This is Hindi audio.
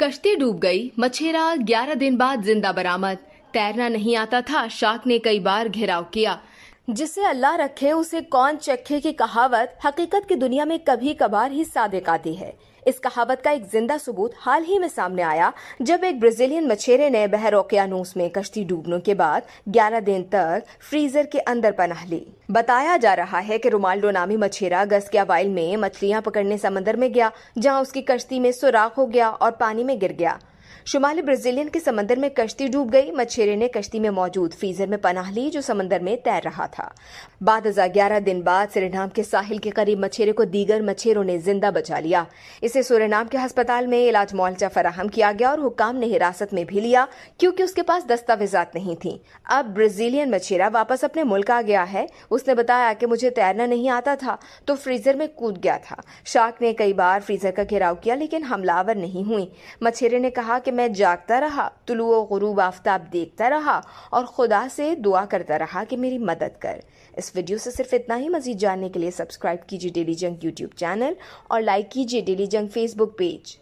कश्ती डूब गई मछेरा ग्यारह दिन बाद जिंदा बरामद तैरना नहीं आता था शाक ने कई बार घेराव किया जिसे अल्लाह रखे उसे कौन चखे की कहावत हकीकत की दुनिया में कभी कभार ही सादिक आती है इस कहावत का एक जिंदा सबूत हाल ही में सामने आया जब एक ब्राजीलियन मछेरे ने बहर में कश्ती डूबने के बाद 11 दिन तक फ्रीजर के अंदर पनाह ली बताया जा रहा है कि रोमाल्डो नामी मछेरा अवाइल में मछलियां पकड़ने समंदर में गया जहां उसकी कश्ती में सुराख हो गया और पानी में गिर गया शुमाली ब्राजीलियन के समंदर में कश्ती डूब गई मछेरे ने कश्ती में मौजूद फ्रीजर में पनाह ली जो समंदर में तैर रहा था बाद हजार ग्यारह दिन बाद सुरेनाम के साहिल के करीब मछेरे को दीगर मछेरों ने जिंदा बचा लिया इसे सुरेनाम के अस्पताल में इलाज मुआवजा फराहम किया गया और हुकाम ने हिरासत में भी लिया क्योंकि उसके पास दस्तावेजात नहीं थी अब ब्राजीलियन मछेरा वापस अपने मुल्क आ गया है उसने बताया कि मुझे तैरना नहीं आता था तो फ्रीजर में कूद गया था शार्क ने कई बार फ्रीजर का घेराव किया लेकिन हमलावर नहीं हुई मछेरे ने कहा कहा कि मैं जागता रहा तुलू गुरूब आफ्ताब देखता रहा और खुदा से दुआ करता रहा कि मेरी मदद कर इस वीडियो से सिर्फ इतना ही मजीद जानने के लिए सब्सक्राइब कीजिए डेली जंग यूट्यूब चैनल और लाइक कीजिए डेली जंग फेसबुक पेज